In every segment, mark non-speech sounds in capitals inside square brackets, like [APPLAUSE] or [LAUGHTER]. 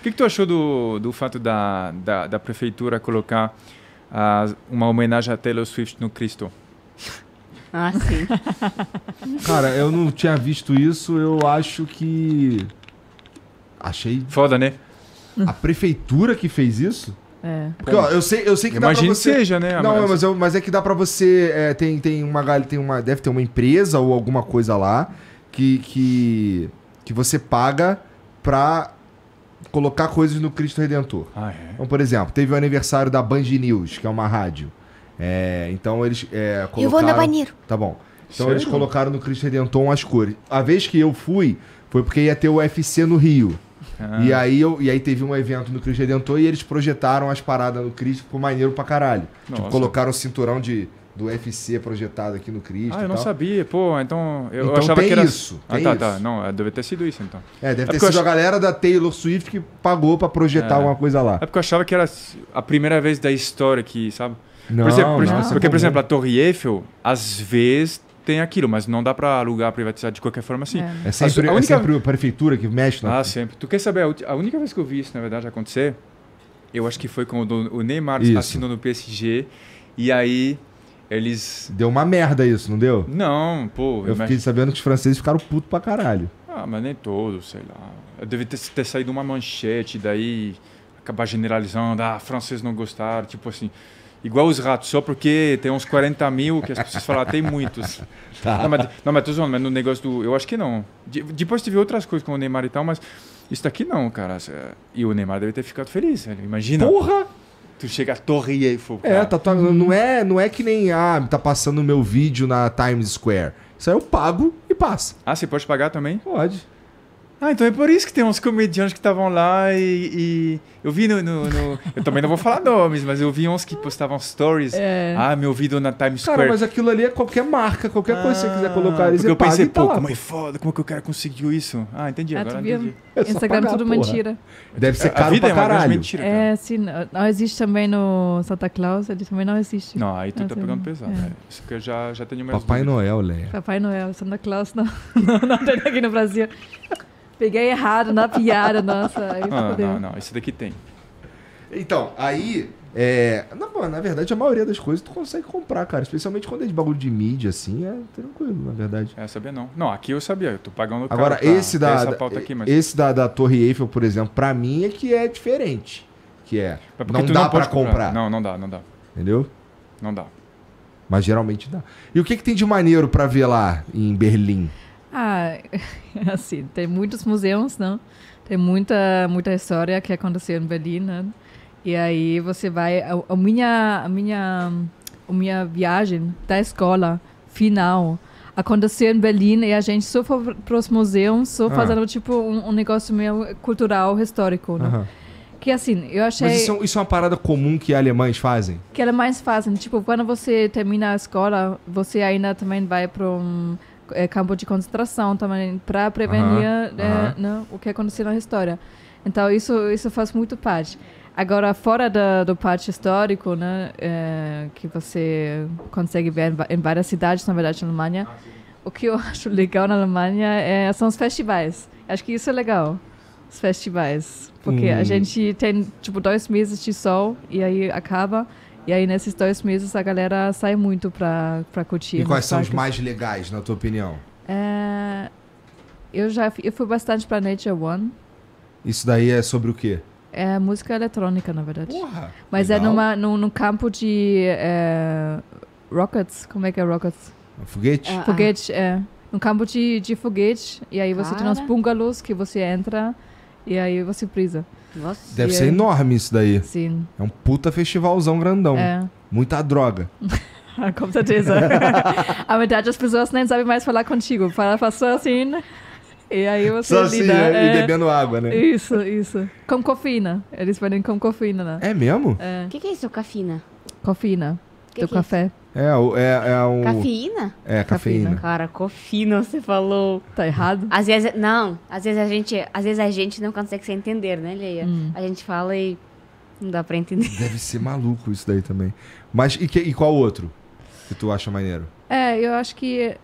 O que, que tu achou do, do fato da, da, da prefeitura colocar uh, uma homenagem a Taylor Swift no Cristo? [LAUGHS] Ah, sim. [LAUGHS] Cara, eu não tinha visto isso, eu acho que. Achei. Foda, né? A prefeitura que fez isso? É. Porque, ó, eu sei, eu sei que Imagine dá pra você... seja, né? Não, mas, eu, mas é que dá pra você... É, tem, tem uma tem uma Deve ter uma empresa ou alguma coisa lá que, que, que você paga pra colocar coisas no Cristo Redentor. Ah, é? Então, por exemplo, teve o aniversário da Band News, que é uma rádio. É, então eles é, colocaram... Eu vou no banheiro. Tá bom. Então Sério? eles colocaram no Cristo Redentor umas cores. A vez que eu fui, foi porque ia ter o UFC no Rio. Ah. E, aí eu, e aí teve um evento no Cristo Redentor e eles projetaram as paradas no Cristo, por maneiro pra caralho. Tipo, colocaram o cinturão de do UFC projetado aqui no Cristo. Ah, eu não tal. sabia. Pô, então eu então achava que era isso. Ah, tá, tá, isso. tá. Não, é, deve ter sido isso então. É, deve é ter sido ach... a galera da Taylor Swift que pagou para projetar é. alguma coisa lá. É porque eu achava que era a primeira vez da história que, sabe? Não, por exemplo, por não, é porque, por exemplo, a Torre Eiffel, às vezes tem aquilo, mas não dá para alugar, privatizar de qualquer forma assim. É, é sempre, a, é única... é sempre a prefeitura que mexe lá. Ah, sempre. Tu quer saber? A única vez que eu vi isso, na verdade, acontecer, eu acho que foi quando o Neymar isso. assinou no PSG. E aí eles. Deu uma merda isso, não deu? Não, pô. Eu mas... fiquei sabendo que os franceses ficaram putos pra caralho. Ah, mas nem todos, sei lá. Eu devia ter, ter saído uma manchete, daí acabar generalizando, ah, franceses não gostaram, tipo assim. Igual os ratos, só porque tem uns 40 mil que as pessoas falam, ah, tem muitos. [LAUGHS] tá. Não, mas, não, mas tô zoando, mas no negócio do. Eu acho que não. De, depois teve outras coisas com o Neymar e tal, mas isso daqui não, cara. É, e o Neymar deve ter ficado feliz, imagina. Porra! Tu chega a torre e aí, fogo. É, tá, tá, não é, não é que nem ah, tá passando o meu vídeo na Times Square. Isso aí eu pago e passa. Ah, você pode pagar também? Pode. Ah, então é por isso que tem uns comediantes que estavam lá e, e, Eu vi no, no, no, Eu também não vou falar [LAUGHS] nomes, mas eu vi uns que postavam stories. É. Ah, meu ouvido na Times Square. Cara, mas aquilo ali é qualquer marca, qualquer ah, coisa que você quiser colocar Porque eu pensei, tá pô, tá como é foda, como é que o cara conseguiu isso? Ah, entendi. Ah, agora entendi. É Instagram é pagar, tudo porra. mentira. Deve ser caro a vida pra é uma caralho. Mentira, cara. É, sim. Não existe também no Santa Claus, ele também não existe. Não, aí tu tá pegando pesado. É. é. Isso que eu já, já tenho mais. Papai dúvidas. Noel, Leia. Papai Noel, Santa Claus, não. [LAUGHS] não, não tem aqui no Brasil. Peguei errado na piada, nossa. não, ah, não, não, isso daqui tem. Então, aí. É, na, na verdade, a maioria das coisas tu consegue comprar, cara. Especialmente quando é de bagulho de mídia, assim, é tranquilo, na verdade. É, sabia não. Não, aqui eu sabia, eu tô pagando caro Agora, esse, da, essa pauta aqui, mas... esse da, da Torre Eiffel, por exemplo, pra mim é que é diferente. Que é. Não dá não pra comprar. comprar. Não, não dá, não dá. Entendeu? Não dá. Mas geralmente dá. E o que, que tem de maneiro para ver lá em Berlim? Ah, [LAUGHS] é assim, tem muitos museus, não? Né? Tem muita muita história que aconteceu em Berlim, né? E aí você vai a, a minha a minha a minha viagem da escola final aconteceu em Berlim e a gente só foi para os museus, só ah. fazendo tipo um, um, negócio meio cultural, histórico, né? Que assim, eu achei. Mas isso, é isso é uma parada comum que alemães fazem? Que alemães fazem. Tipo, quando você termina a escola, você ainda também vai para um é, campo de concentração também, para prevenir né, né, o que aconteceu na história. Então, isso, isso faz muito parte. Agora, fora da, do parte histórico, né, é, que você consegue ver em várias cidades, na verdade, na Alemanha, ah, o que eu [LAUGHS] acho legal na Alemanha é, são os festivais. Acho que isso é legal, os festivais. Porque hum. a gente tem, tipo, dois meses de sol e aí acaba. E aí, nesses dois meses, a galera sai muito pra, pra curtir. E quais são parques. os mais legais, na tua opinião? É... Eu já eu fui bastante pra Nature One. Isso daí é sobre o quê? É música eletrônica, na verdade. Porra, Mas é legal. é numa, num, num campo de é, rockets. Como é que é rockets? Foguete? É foguete, é. é. Um campo de, de foguete. E aí você tem uns bungalows que você entra e aí você prisa. Nossa. Deve e ser aí... enorme isso daí. Sim. É um puta festivalzão grandão. É. Muita droga. [LAUGHS] Com certeza. [LAUGHS] a metade as pessoas nem sabem mais falar contigo. Fala, passou assim. Né? E aí você Só assim, lida. Assim, é, é... E bebendo água, né? Isso, isso. Com cofina. Eles falam com cofina, né? É mesmo? O é. que, que é isso, Cofina? Cofina. Que do que é café. É, é, é o. Cafeína? É, cafeína. Cara, cofina, você falou. Tá errado? Às vezes. Não, às vezes a gente, às vezes a gente não consegue se entender, né, Leia? Hum. A gente fala e. Não dá pra entender. Deve ser maluco isso daí também. Mas e, que, e qual outro que tu acha maneiro? É, eu acho que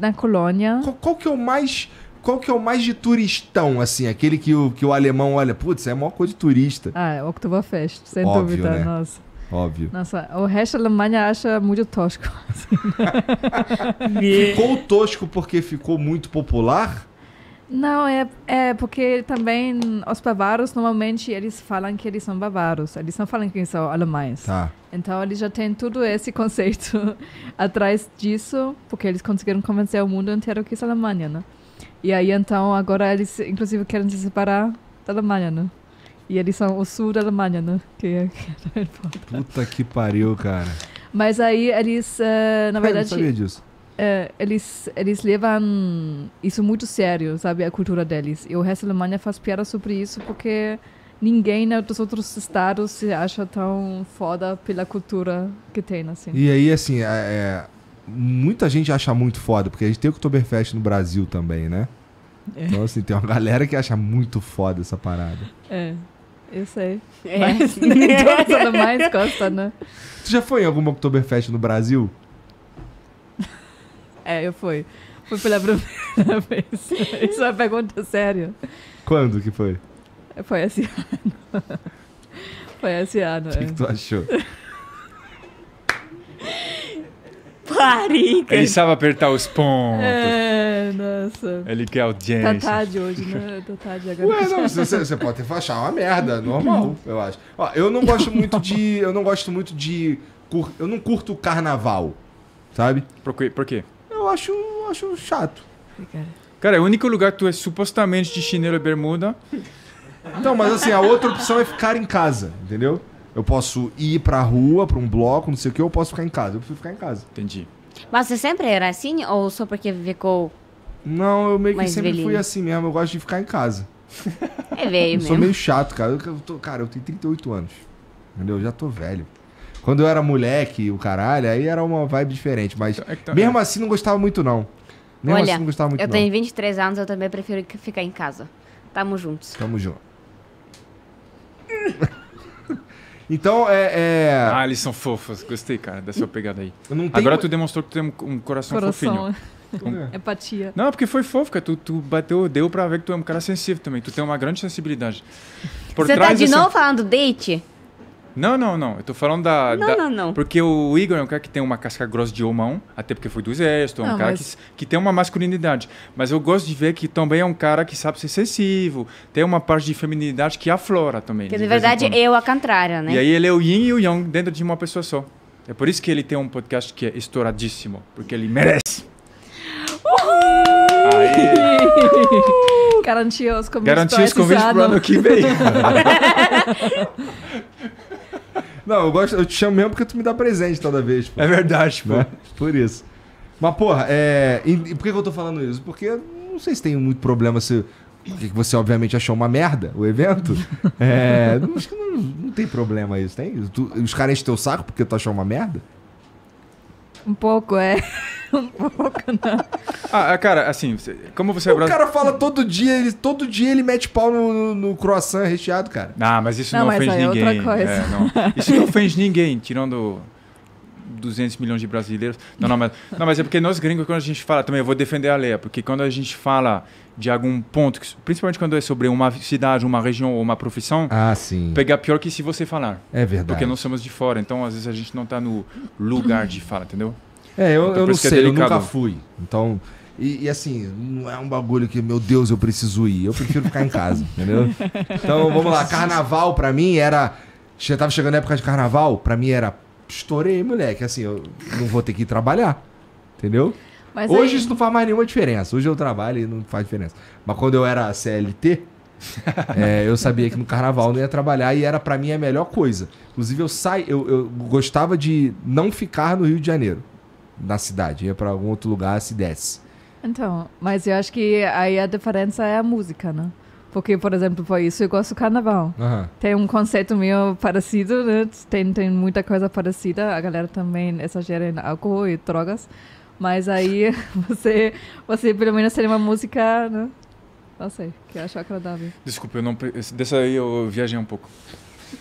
na colônia. Qual, qual, que é o mais. Qual que é o mais de turistão, assim? Aquele que o, que o alemão olha, putz, é a maior coisa de turista. Ah, é Oktoberfest, sem Óbvio, dúvida, né? nossa. Óbvio. Nossa, o resto da Alemanha acha muito tosco. [LAUGHS] ficou tosco porque ficou muito popular? Não, é, é porque também os bavaros, normalmente, eles falam que eles são bavaros. Eles não falam que eles são alemães. Tá. Então, eles já têm todo esse [LAUGHS] conceito atrás disso, porque eles conseguiram convencer o mundo inteiro que isso é Alemanha, né? E aí, então, agora eles, inclusive, querem se separar da Alemanha, né? E eles são o sul da Alemanha, né? Que é, que [LAUGHS] é Puta que pariu, cara. Mas aí eles, uh, na verdade. Eu sabia disso. Eh, eles, eles levam isso muito sério, sabe? A cultura deles. E o resto da Alemanha faz piada sobre isso porque ninguém né, dos outros estados se acha tão foda pela cultura que tem, assim. E aí, assim, é, é, muita gente acha muito foda, porque a gente tem o Oktoberfest no Brasil também, né? É. Então, assim, tem uma galera que acha muito foda essa parada. É. Eu sei. É. Mas [LAUGHS] nem gosta, mais gosta, né? Tu já foi em alguma Oktoberfest no Brasil? É, eu fui. Fui pela primeira [LAUGHS] vez. Isso é uma pergunta séria. Quando que foi? Foi esse ano. [LAUGHS] Foi esse ano. O que, é. que tu achou? Larica. Ele sabe apertar os pontos. É, nossa. Ele quer audiência. Tá tarde hoje, né? Tá tarde agora. Ué, não, você, você pode achar uma merda, normal, eu acho. Ó, eu não gosto muito de... Eu não gosto muito de... Eu não curto carnaval, sabe? Por quê? Por quê? Eu acho, acho chato. Cara, é o único lugar que tu é supostamente de chinelo e é bermuda... Então, mas assim, a outra opção é ficar em casa, entendeu? Eu posso ir pra rua, pra um bloco, não sei o que, ou eu posso ficar em casa. Eu prefiro ficar em casa. Entendi. Mas você sempre era assim ou só porque ficou. Não, eu meio que sempre velhinho. fui assim mesmo. Eu gosto de ficar em casa. [LAUGHS] É velho mesmo. sou meio chato, cara. Eu, tô- cara, eu tenho 38 anos. Entendeu? Eu já tô velho. Quando eu era moleque, o caralho, aí era uma vibe diferente. Mas é tá- mesmo assim não gostava muito, não. Mesmo Olha, assim não gostava muito, eu não. tenho 23 anos, eu também prefiro ficar em casa. Tamo juntos. Tamo junto. [LAUGHS] Então, é, é... Ah, eles são fofos. Gostei, cara, da sua pegada aí. Tem... Agora tu demonstrou que tu tem um, coração, coração, fofinho. Um... [LAUGHS] Empatia. Não, porque foi fofo, cara. Tu, tu bateu, deu pra ver que tu é um cara sensível também. Tu tem uma grande sensibilidade. Por Você tá de novo falando date? Não, não, não. Eu tô falando da. Não, da... não, não. Porque o Igor é um cara que tem uma casca grossa de homão, até porque foi do exército, é um não, cara mas... que, que tem uma masculinidade. Mas eu gosto de ver que também é um cara que sabe ser excessivo, tem uma parte de feminilidade que aflora também. Que na verdade eu a contrária, né? E aí ele é o yin e o yang dentro de uma pessoa só. É por isso que ele tem um podcast que é estouradíssimo, porque ele merece. Uhul! Aê! Garantias Garantiu os convites pro ano que vem. [LAUGHS] Não, eu gosto, eu te chamo mesmo porque tu me dá presente toda vez. Pô. É verdade, pô. Né? Por isso. Mas, porra, é. E, e por que, que, eu tô falando isso? Porque não sei se tem muito problema se. Porque você, obviamente, achou uma merda o evento. [LAUGHS] É. Acho que não, não tem problema isso, tem? Tu, os caras enchem teu saco porque tu achou uma merda? Um pouco, é. [LAUGHS] um pouco, não. Ah, é, cara, assim, como você... É o abraça... cara fala todo dia, ele, todo dia ele mete pau no, no croissant recheado, cara. Ah, mas isso não, não mas ofende é ninguém. É, não. Isso não ofende ninguém, tirando 200 milhões de brasileiros. Não, não, mas, não, mas é porque nós gringos, quando a gente fala, também eu vou defender a Leia, porque quando a gente fala de algum ponto, principalmente quando é sobre uma cidade, uma região ou uma profissão, ah, sim. pega pior que se você falar. É verdade. Porque nós somos de fora, então às vezes a gente não está no lugar de fala, entendeu? É, eu, então, eu não é sei, é eu nunca fui. Então, e, e, assim, não é um bagulho que, meu Deus, eu preciso ir. Eu prefiro ficar em casa, [LAUGHS] entendeu? Então, vamos lá. Carnaval, para mim, era. Já tava chegando a época de carnaval, para mim era estourei, moleque. Assim, eu não vou ter que ir trabalhar. Entendeu? Mas Hoje aí... isso não faz mais nenhuma diferença. Hoje eu trabalho e não faz diferença. Mas quando eu era CLT, [LAUGHS] é, eu sabia que no carnaval não ia trabalhar e era para mim a melhor coisa. Inclusive, eu, saio, eu, eu gostava de não ficar no Rio de Janeiro, na cidade. Ia para algum outro lugar se desse. Então, mas eu acho que aí a diferença é a música, né? Porque, por exemplo, por isso eu gosto do carnaval. Uhum. Tem um conceito meio parecido, né? Tem, tem muita coisa parecida. A galera também exagera em álcool e drogas. Mas aí [LAUGHS] você, você pelo menos tem uma música, né? Não sei, que eu acho agradável. Desculpa, eu não, dessa aí eu viajei um pouco. [LAUGHS]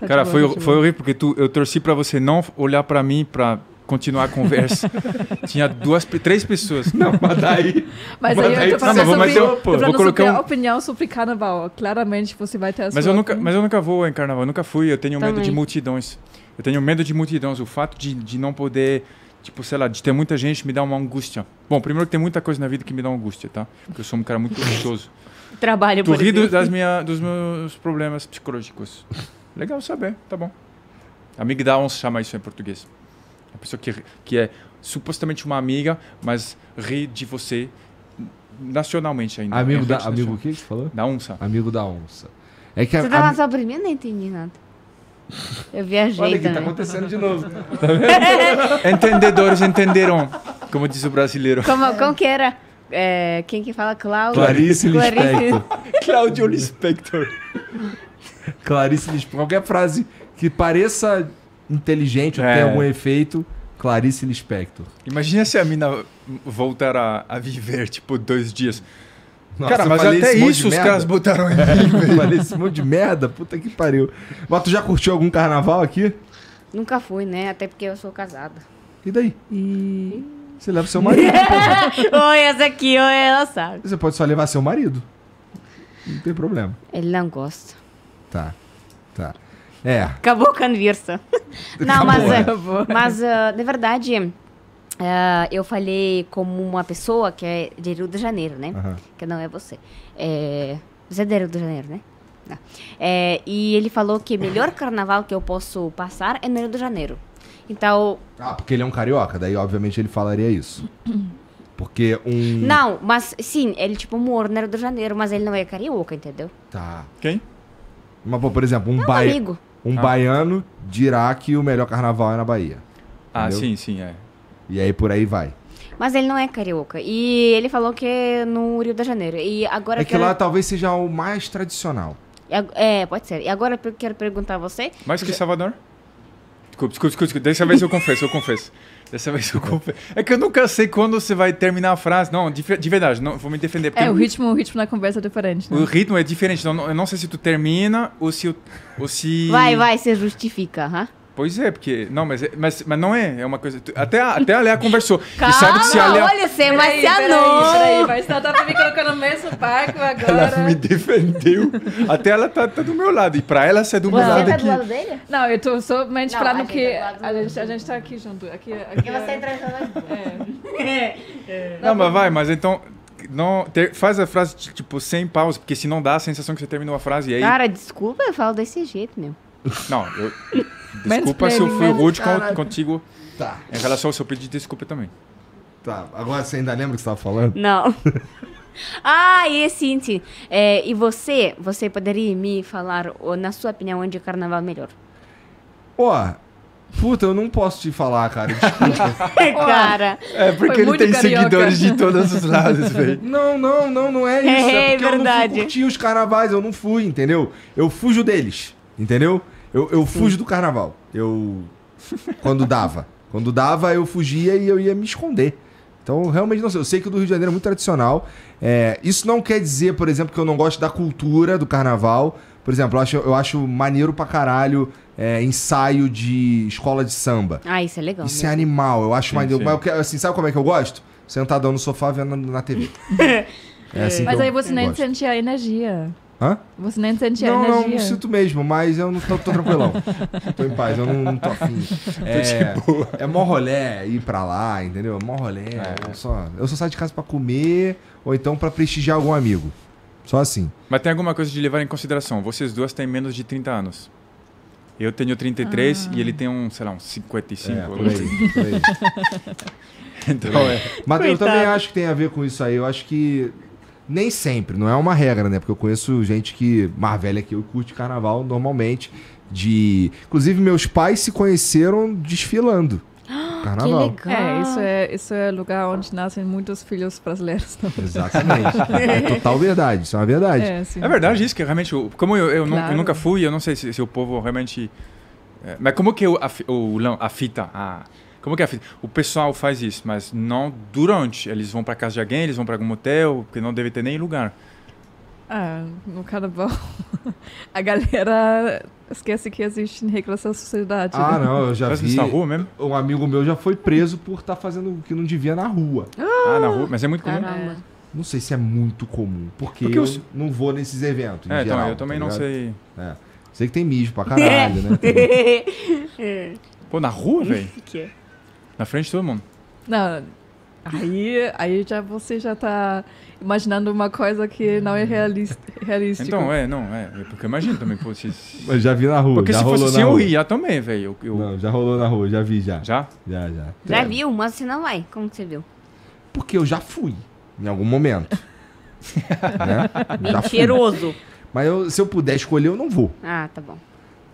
tá Cara, foi, tá foi horrível porque tu, eu torci para você não olhar para mim para continuar a conversa. [LAUGHS] Tinha duas, três pessoas. Não, mas daí. Mas aí daí, eu tô falando sobre, mas eu, pô, vou colocar um... opinião sobre carnaval. Claramente você vai ter a mas Eu nunca, mas eu nunca vou em carnaval, eu nunca fui. Eu tenho Também. medo de multidões. Eu tenho medo de multidões. O fato de, de não poder tipo, sei lá, de ter muita gente me dá uma angústia. Bom, primeiro que tem muita coisa na vida que me dá angústia, tá? Porque eu sou um cara muito ansioso. [LAUGHS] Trabalho tu por rido das minha, dos meus problemas psicológicos. Legal saber, tá bom. se chama isso em português. A pessoa que, que é supostamente uma amiga, mas ri de você nacionalmente ainda. Amigo, é da, amigo o né, que você falou? Da onça. Amigo da onça. É que você tá a, tava só pra mim? Eu não entendi nada. Eu viajei Olha que tá acontecendo de novo. [LAUGHS] Tá vendo? Entendedores entenderam, como diz o brasileiro. Como, como que era? É, quem que fala? Cláudio? Clarice Lispector. [LAUGHS] Cláudio Lispector. Clarice Lispector. Qualquer frase que pareça inteligente, é. tem algum efeito. Clarice Lispector. Imagina se a mina voltar a, a viver, tipo, dois dias. Nossa, cara, mas até isso os caras botaram em mim, [LAUGHS] velho. falei esse monte de merda, puta que pariu. Mas tu já curtiu algum carnaval aqui? Nunca fui, né? Até porque eu sou casada. E daí? E... Você leva seu marido. [LAUGHS] oi, essa aqui, ou ela sabe. Você pode só levar seu marido. Não tem problema. Ele não gosta. Tá, tá. É. Acabou a conversa. [LAUGHS] Não, mas, eh, mas uh, de verdade, uh, eu falei como uma pessoa que é de Rio de Janeiro, né? Que não é você. É, você é de Rio de Janeiro, né? É, e ele falou que o melhor carnaval que eu posso passar é no Rio de Janeiro. Então. Ah, porque ele é um carioca, daí obviamente ele falaria isso. [COUGHS] Porque um. Não, mas sim, ele tipo mora no Rio de Janeiro, mas ele não é carioca, entendeu? Tá. Quem? Mas, por exemplo, um, é um amigo. Um ah. baiano dirá que o melhor carnaval é na Bahia. Ah, entendeu? sim, sim, é. E aí por aí vai. Mas ele não é carioca. E ele falou que é no Rio de Janeiro. E agora é que lá talvez seja o mais tradicional. É, é, pode ser. E agora eu quero perguntar a você. Mais que Salvador? Desculpa, desculpa, desculpa. Dessa vez eu confesso, eu confesso. Dessa vez eu confesso. É que eu nunca sei quando você vai terminar a frase. Não, de, de verdade, não, vou me defender. É, o ritmo, o ritmo na conversa é diferente. Né? O ritmo é diferente. Não, eu não sei se tu termina ou se. Ou se... Vai, vai, você justifica, huh? Pois é, porque. Não, mas, é, mas, mas não é. É uma coisa. Até a, até a Lea [LAUGHS] conversou. Calma, e sabe que se a Lea... olha, você vai é mais anão. Peraí, vai tá me colocando no mesmo barco [LAUGHS] agora. Ela me defendeu. Até ela tá, tá do meu lado. E pra ela, você é do meu lado aqui. Você tá do lado dele? Não, eu tô somente não, falando que. É a, gente, a gente tá aqui junto. Aqui, aqui Porque você entra junto. [LAUGHS] É. é. Não, não, mas vai, mas então. Não, ter, faz a frase, tipo, sem pausa, porque se não dá a sensação que você terminou a frase e aí. Cara, desculpa, eu falo desse jeito, meu. Não, eu. Desculpa se eu fui rude caraca. contigo tá. em relação ao seu pedido, desculpa também. Tá, agora você ainda lembra o que você estava falando? Não. [LAUGHS] ah, e Cinti, é, e você, você poderia me falar, na sua opinião, onde o carnaval é melhor? Ó, oh, puta, eu não posso te falar, cara, desculpa. [LAUGHS] É, cara, é porque ele tem carioca. seguidores de todos os lados, [LAUGHS] velho. Não, não, não, não é, é isso. É, é porque verdade. eu não fui curtir os carnavais, eu não fui, entendeu? Eu fujo deles, entendeu? Eu, eu fujo do carnaval. Eu. Quando dava. Quando dava, eu fugia e eu ia me esconder. Então, realmente não sei. Eu sei que o do Rio de Janeiro é muito tradicional. É, isso não quer dizer, por exemplo, que eu não gosto da cultura do carnaval. Por exemplo, eu acho, eu acho maneiro pra caralho é, ensaio de escola de samba. Ah, isso é legal. Isso é animal. Eu acho Sim, maneiro. sim. Mas eu quero- assim, sabe como é que eu gosto? Sentadão no sofá vendo na TV. [LAUGHS] É assim é. que Mas eu aí você nem é sente a energia. Hã? Você nem sente não, energia. Não, não sinto mesmo, mas eu não tô, tô tranquilão. [LAUGHS] tô em paz, eu não, não tô afim. É, é mó rolé ir pra lá, entendeu? É mó rolé. É. Eu, só, eu só saio de casa pra comer ou então pra prestigiar algum amigo. Só assim. Mas tem alguma coisa de levar em consideração. Vocês duas têm menos de 30 anos. Eu tenho 33 ah. e ele tem um, sei lá, uns 55. É, por aí, por aí. Assim. [LAUGHS] então, é. Mas Coitado. eu também acho que tem a ver com isso aí. Eu acho que nem sempre, não é uma regra, né? Porque eu conheço gente que, mais velha que eu, curte carnaval normalmente. De. Inclusive, meus pais se conheceram desfilando. Ah, carnaval. Que legal. É, isso é, isso é lugar onde nascem muitos filhos brasileiros. Exatamente. é [LAUGHS] total verdade, isso é uma verdade. É, é verdade isso, que realmente, como eu, eu, claro. eu nunca fui, eu não sei se, se o povo realmente... É, mas como que o, a, o, a fita, a, como que é? O pessoal faz isso, mas não durante. Eles vão para casa de alguém, eles vão para algum motel, porque não deve ter nem lugar. Ah, no carnaval [LAUGHS] a galera esquece que existe regras da sociedade. Ah, né? não, eu já Parece vi. Na rua mesmo? Um amigo meu já foi preso por estar tá fazendo o que não devia na rua. Ah, ah, na rua, mas é muito comum. Caramba. É. Não sei se é muito comum, porque, porque eu os... não vou nesses eventos. É, geral, então, eu também tá não sei. É. Sei que tem mijo pra caralho, né? Tem... [LAUGHS] É. Pô, na rua, velho? [LAUGHS] que é? Na frente de todo mundo. Não, aí, aí já você já tá imaginando uma coisa que não é realista, realística. Então, é, não, é. é porque porque imagino também, pô, [LAUGHS] se... Mas já vi na rua, Porque já se fosse assim, eu ia também, velho. Eu... Não, já rolou na rua, já vi, já. Já? Já, já. Já é. viu? Mas você não vai. Como que você viu? Porque eu já fui, em algum momento. [LAUGHS] né? Mentiroso. Mas eu, se eu puder escolher, eu não vou. Ah, tá bom.